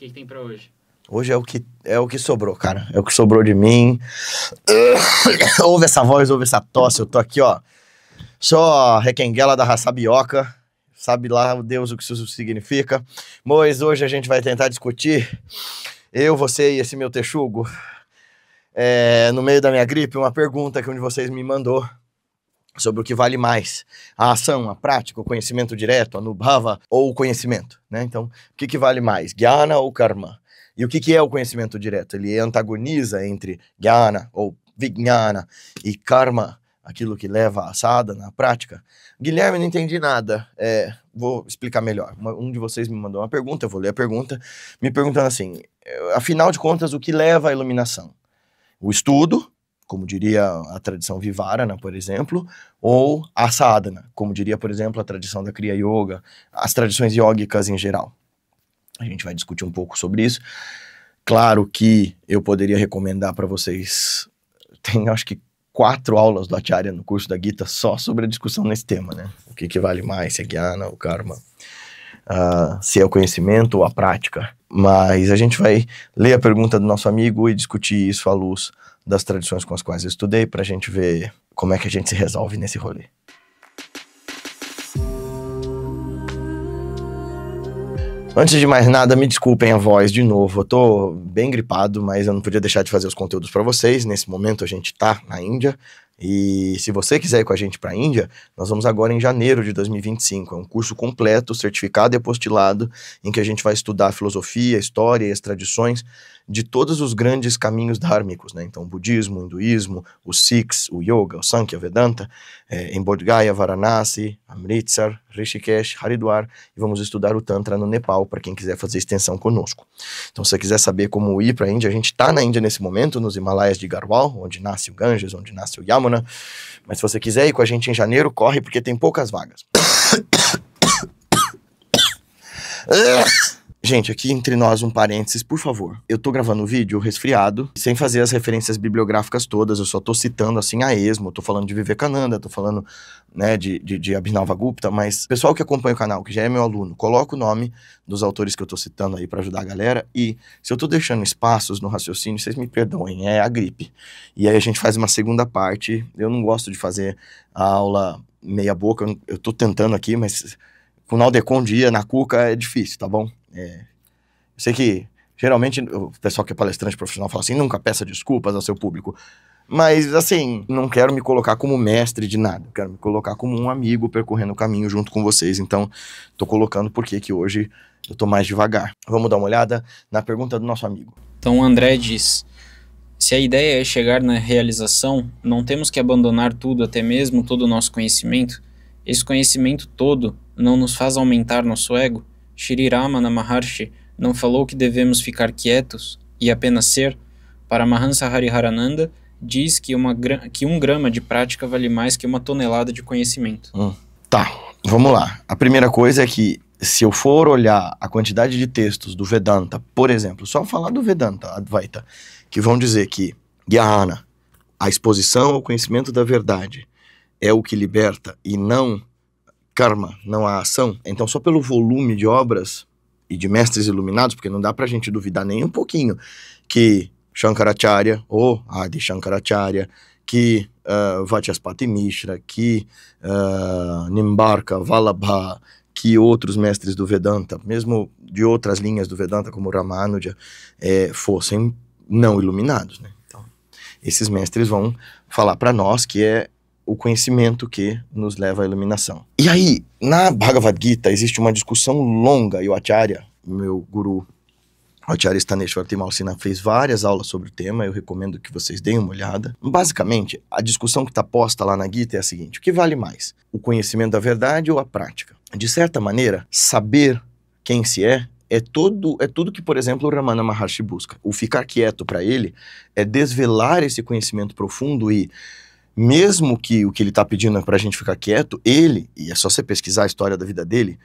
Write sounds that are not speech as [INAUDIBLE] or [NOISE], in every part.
que, que tem para hoje? Hoje é o, que, é o que sobrou, cara. É o que sobrou de mim. [COUGHS] ouve essa voz, ouve essa tosse. Eu tô aqui, ó. Só requenguela da raça bioca. Sabe lá o Deus o que isso significa. Mas hoje a gente vai tentar discutir, eu, você e esse meu texugo, é, no meio da minha gripe, uma pergunta que um de vocês me mandou sobre o que vale mais, a ação, a prática, o conhecimento direto, a nubhava ou o conhecimento, né? Então, o que, que vale mais, jnana ou karma? E o que, que é o conhecimento direto? Ele antagoniza entre jnana ou vijnana e karma, aquilo que leva a sadhana, na prática. Guilherme, não entendi nada. É, vou explicar melhor. Um de vocês me mandou uma pergunta, eu vou ler a pergunta, me perguntando assim, eh, afinal de contas, o que leva à iluminação? O estudo, como diria a tradição Vivarana, né, por exemplo, ou Asadana, como diria, por exemplo, a tradição da Kriya Yoga, as tradições yógicas em geral. A gente vai discutir um pouco sobre isso. Claro que eu poderia recomendar para vocês, tem acho que quatro aulas do Acharya no curso da Gita só sobre a discussão nesse tema, né? O que, que vale mais, se é Gyana ou Karma, uh, se é o conhecimento ou a prática. Mas a gente vai ler a pergunta do nosso amigo e discutir isso à luz das tradições com as quais eu estudei para a gente ver como é que a gente se resolve nesse rolê. Antes de mais nada, me desculpem a voz de novo. Eu tô bem gripado, mas eu não podia deixar de fazer os conteúdos para vocês. Nesse momento a gente tá na Índia. E se você quiser ir com a gente para a Índia, nós vamos agora em janeiro de 2025. É um curso completo, certificado e apostilado, em que a gente vai estudar a filosofia, a história e as tradições de todos os grandes caminhos dhármicos, né? Então, o budismo, o hinduísmo, o Sikhs, o Yoga, o Sankhya, o Vedanta, é, em Bodh Gaya, Varanasi, Amritsar, Rishikesh, Haridwar, e vamos estudar o Tantra no Nepal, para quem quiser fazer extensão conosco. Então, se você quiser saber como ir para a Índia, a gente está na Índia nesse momento, nos Himalaias de Garhwal, onde nasce o Ganges, onde nasce o Yamuna, né? Mas se você quiser ir com a gente em janeiro, corre, porque tem poucas vagas. Gente, aqui entre nós um parênteses, por favor. Eu tô gravando o vídeo resfriado, sem fazer as referências bibliográficas todas, eu só tô citando assim a esmo, tô falando de Vivekananda, tô falando, né, de, de, de Abhinava Gupta, mas pessoal que acompanha o canal, que já é meu aluno, coloca o nome dos autores que eu tô citando aí para ajudar a galera e se eu tô deixando espaços no raciocínio, vocês me perdoem, é a gripe. E aí a gente faz uma segunda parte, eu não gosto de fazer a aula meia boca, eu tô tentando aqui, mas com o Naldecon dia na Cuca é difícil, tá bom? É, eu sei que geralmente o pessoal que é palestrante profissional fala assim: nunca peça desculpas ao seu público. Mas, assim, não quero me colocar como mestre de nada. Quero me colocar como um amigo percorrendo o caminho junto com vocês. Então, tô colocando porque que hoje eu tô mais devagar. Vamos dar uma olhada na pergunta do nosso amigo. Então, o André diz: se a ideia é chegar na realização, não temos que abandonar tudo, até mesmo todo o nosso conhecimento? Esse conhecimento todo não nos faz aumentar nosso ego? Shri Ramana Maharshi não falou que devemos ficar quietos e apenas ser? Para Mahansa Hariharananda, diz que, uma, que um grama de prática vale mais que uma tonelada de conhecimento. Hum. Tá, vamos lá. A primeira coisa é que se eu for olhar a quantidade de textos do Vedanta, por exemplo, só falar do Vedanta, Advaita, que vão dizer que Dhyana, a exposição ao conhecimento da verdade, é o que liberta e não karma, não há ação. Então, só pelo volume de obras e de mestres iluminados, porque não dá para a gente duvidar nem um pouquinho que Shankaracharya ou Adi Shankaracharya, que uh, ah, Vachaspati Mishra, que uh, Nimbarka, Vallabha, que outros mestres do Vedanta, mesmo de outras linhas do Vedanta, como Ramanuja, é, fossem não iluminados. Né? Então, esses mestres vão falar para nós que é o conhecimento que nos leva à iluminação. E aí, na Bhagavad Gita existe uma discussão longa e o Acharya, meu guru o Acharya Staneshwar Timalsina fez várias aulas sobre o tema, eu recomendo que vocês deem uma olhada. Basicamente, a discussão que está posta lá na Gita é a seguinte: o que vale mais, o conhecimento da verdade ou a prática? De certa maneira, saber quem se é é todo é tudo que, por exemplo, o Ramana Maharshi busca. O ficar quieto para ele é desvelar esse conhecimento profundo e mesmo que o que ele está pedindo é para a gente ficar quieto, ele, e é só você pesquisar a história da vida dele,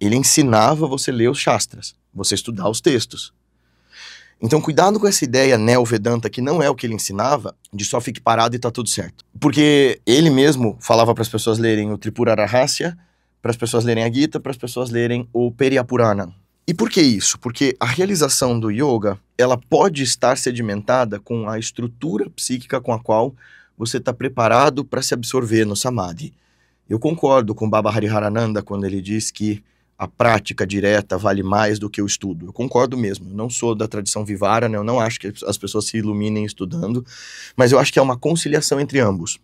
ele ensinava você ler os Shastras, você estudar os textos. Então, cuidado com essa ideia neo-vedanta, que não é o que ele ensinava, de só fique parado e tá tudo certo. Porque ele mesmo falava para as pessoas lerem o Tripura Rahasya, para as pessoas lerem a Gita, para as pessoas lerem o Periyapurana. E por que isso? Porque a realização do yoga, ela pode estar sedimentada com a estrutura psíquica com a qual você está preparado para se absorver no samadhi. Eu concordo com Baba Hariharananda quando ele diz que a prática direta vale mais do que o estudo. Eu concordo mesmo. Eu não sou da tradição vivara, né? eu não acho que as pessoas se iluminem estudando, mas eu acho que é uma conciliação entre ambos.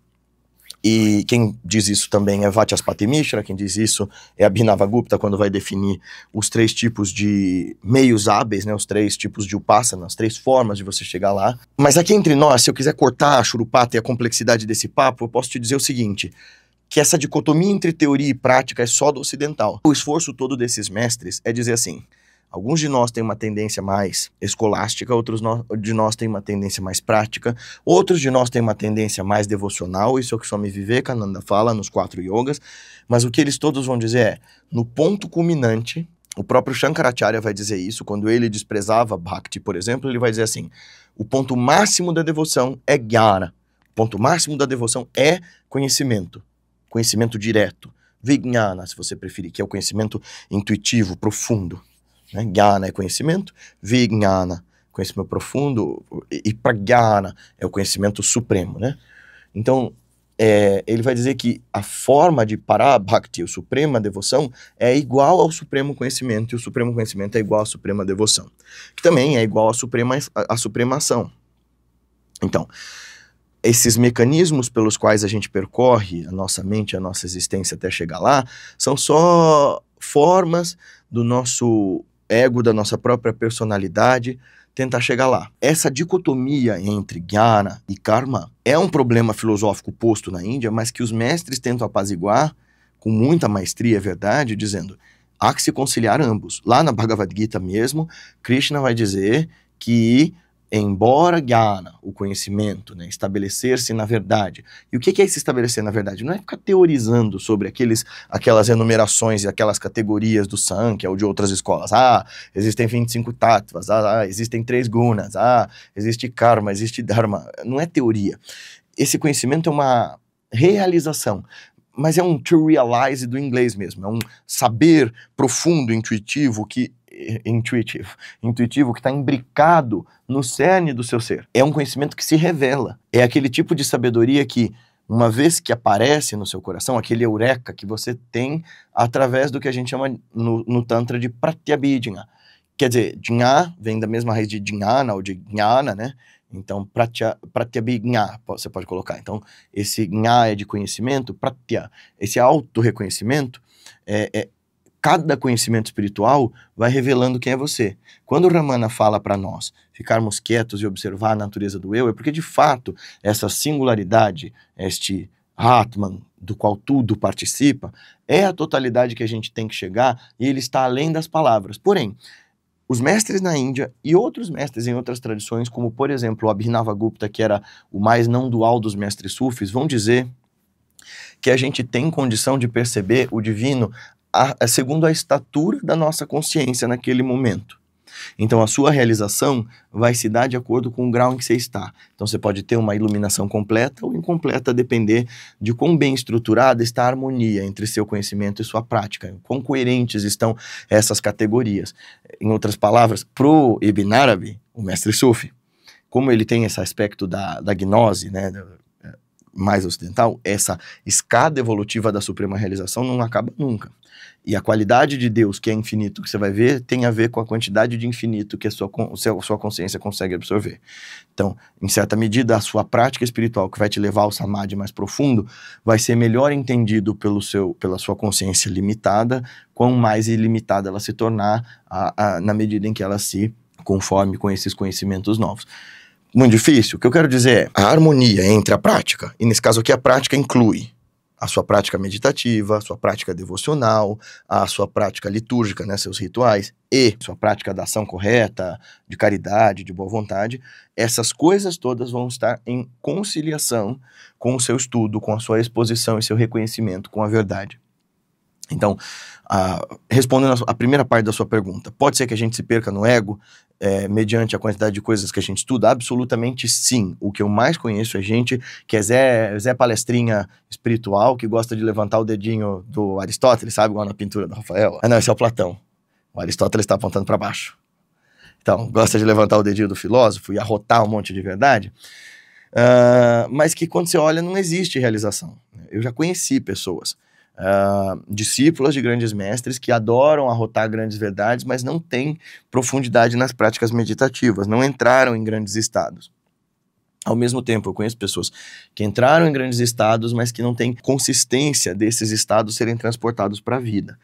E quem diz isso também é Vatias Mishra, quem diz isso é Abhinavagupta, quando vai definir os três tipos de meios hábeis, né, os três tipos de upasana, as três formas de você chegar lá. Mas aqui entre nós, se eu quiser cortar a churupata e a complexidade desse papo, eu posso te dizer o seguinte, que essa dicotomia entre teoria e prática é só do ocidental. O esforço todo desses mestres é dizer assim, Alguns de nós têm uma tendência mais escolástica, outros de nós têm uma tendência mais prática, outros de nós têm uma tendência mais devocional, isso é o que Swami Vivekananda fala nos quatro yogas, mas o que eles todos vão dizer é, no ponto culminante, o próprio Shankaracharya vai dizer isso, quando ele desprezava Bhakti, por exemplo, ele vai dizer assim, o ponto máximo da devoção é Gyara, o ponto máximo da devoção é conhecimento, conhecimento direto, Vignana, se você preferir, que é o conhecimento intuitivo, profundo. Né? é conhecimento, Vijnana, conhecimento profundo, e Pragyana é o conhecimento supremo, né? Então, é, ele vai dizer que a forma de Parabhakti, o suprema devoção, é igual ao supremo conhecimento, e o supremo conhecimento é igual à suprema devoção, que também é igual à suprema, à supremação. Então, esses mecanismos pelos quais a gente percorre a nossa mente, a nossa existência até chegar lá, são só formas do nosso ego, da nossa própria personalidade, tentar chegar lá. Essa dicotomia entre jnana e karma é um problema filosófico posto na Índia, mas que os mestres tentam apaziguar com muita maestria, é verdade, dizendo há que se conciliar ambos. Lá na Bhagavad Gita mesmo, Krishna vai dizer que embora Gana, o conhecimento, né, estabelecer-se na verdade. E o que é se estabelecer na verdade? Não é ficar teorizando sobre aqueles, aquelas enumerações e aquelas categorias do Sankhya ou de outras escolas. Ah, existem 25 tattvas, ah, ah, existem três gunas, ah, existe karma, existe dharma. Não é teoria. Esse conhecimento é uma realização, mas é um to realize do inglês mesmo, é um saber profundo, intuitivo que eh, intuitivo, intuitivo que está imbricado no cerne do seu ser. É um conhecimento que se revela, é aquele tipo de sabedoria que uma vez que aparece no seu coração, aquele eureka que você tem através do que a gente chama no, no Tantra de pratyabhidhana, Quer dizer, Jnana vem da mesma raiz de Jnana ou de Jnana, né? Então, pratya, pratyabhigna, você pode colocar. Então, esse gna é de conhecimento, pratya, esse auto-reconhecimento, é, é, cada conhecimento espiritual vai revelando quem é você. Quando o Ramana fala para nós ficarmos quietos e observar a natureza do eu, é porque, de fato, essa singularidade, este Atman, do qual tudo participa, é a totalidade que a gente tem que chegar e ele está além das palavras. Porém, os mestres na Índia e outros mestres em outras tradições, como por exemplo o Abhinavagupta, que era o mais não dual dos mestres sufis, vão dizer que a gente tem condição de perceber o divino a, a, segundo a estatura da nossa consciência naquele momento. Então a sua realização vai se dar de acordo com o grau em que você está. Então você pode ter uma iluminação completa ou incompleta, depender de quão bem estruturada está a harmonia entre seu conhecimento e sua prática, quão coerentes estão essas categorias. Em outras palavras, pro Ibn Arabi, o mestre Sufi, como ele tem esse aspecto da, da gnose, né, mais ocidental, essa escada evolutiva da suprema realização não acaba nunca. E a qualidade de Deus, que é infinito, que você vai ver, tem a ver com a quantidade de infinito que a sua, a sua consciência consegue absorver. Então, em certa medida, a sua prática espiritual, que vai te levar ao samadhi mais profundo, vai ser melhor entendido pelo seu, pela sua consciência limitada, quanto mais ilimitada ela se tornar a, a, na medida em que ela se conforme com esses conhecimentos novos muito difícil. O que eu quero dizer é a harmonia entre a prática, e nesse caso aqui a prática inclui a sua prática meditativa, a sua prática devocional, a sua prática litúrgica, né, seus rituais, e sua prática da ação correta, de caridade, de boa vontade, essas coisas todas vão estar em conciliação com o seu estudo, com a sua exposição e seu reconhecimento com a verdade. Então, a, respondendo a primeira parte da sua pergunta, pode ser que a gente se perca no ego é, mediante a quantidade de coisas que a gente estuda? Absolutamente sim. O que eu mais conheço é gente que é Zé, Zé palestrinha espiritual, que gosta de levantar o dedinho do Aristóteles, sabe? Igual na pintura do Rafael. Ah, não, esse é o Platão. O Aristóteles está apontando para baixo. Então, gosta de levantar o dedinho do filósofo e arrotar um monte de verdade. Uh, mas que quando você olha, não existe realização. Eu já conheci pessoas uh, discípulas de grandes mestres que adoram arrotar grandes verdades, mas não têm profundidade nas práticas meditativas, não entraram em grandes estados. Ao mesmo tempo, eu conheço pessoas que entraram em grandes estados, mas que não têm consistência desses estados serem transportados para a vida.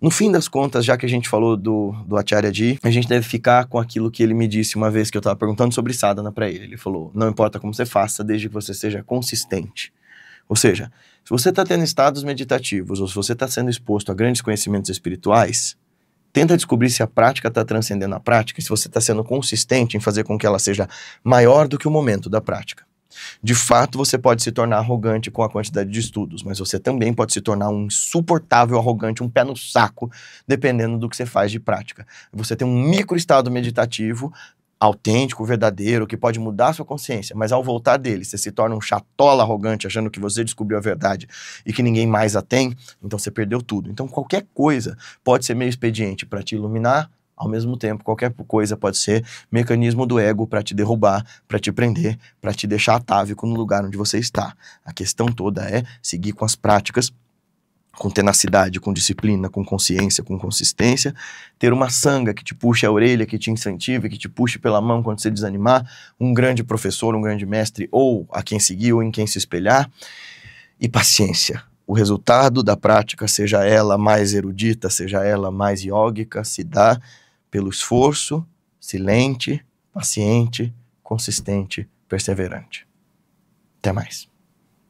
No fim das contas, já que a gente falou do, do Acharya Ji, a gente deve ficar com aquilo que ele me disse uma vez que eu estava perguntando sobre sadhana para ele. Ele falou: não importa como você faça, desde que você seja consistente. Ou seja, se você está tendo estados meditativos ou se você está sendo exposto a grandes conhecimentos espirituais, tenta descobrir se a prática está transcendendo a prática e se você está sendo consistente em fazer com que ela seja maior do que o momento da prática. De fato, você pode se tornar arrogante com a quantidade de estudos, mas você também pode se tornar um insuportável arrogante, um pé no saco, dependendo do que você faz de prática. Você tem um micro estado meditativo autêntico, verdadeiro, que pode mudar sua consciência, mas ao voltar dele, você se torna um chatola arrogante, achando que você descobriu a verdade e que ninguém mais a tem, então você perdeu tudo. Então qualquer coisa pode ser meio expediente para te iluminar, ao mesmo tempo qualquer coisa pode ser mecanismo do ego para te derrubar, para te prender, para te deixar atávico no lugar onde você está. A questão toda é seguir com as práticas com tenacidade, com disciplina, com consciência, com consistência, ter uma sanga que te puxe a orelha, que te incentive, que te puxe pela mão quando você desanimar, um grande professor, um grande mestre, ou a quem seguir, ou em quem se espelhar, e paciência. O resultado da prática, seja ela mais erudita, seja ela mais iógica, se dá pelo esforço, silente, paciente, consistente, perseverante. Até mais.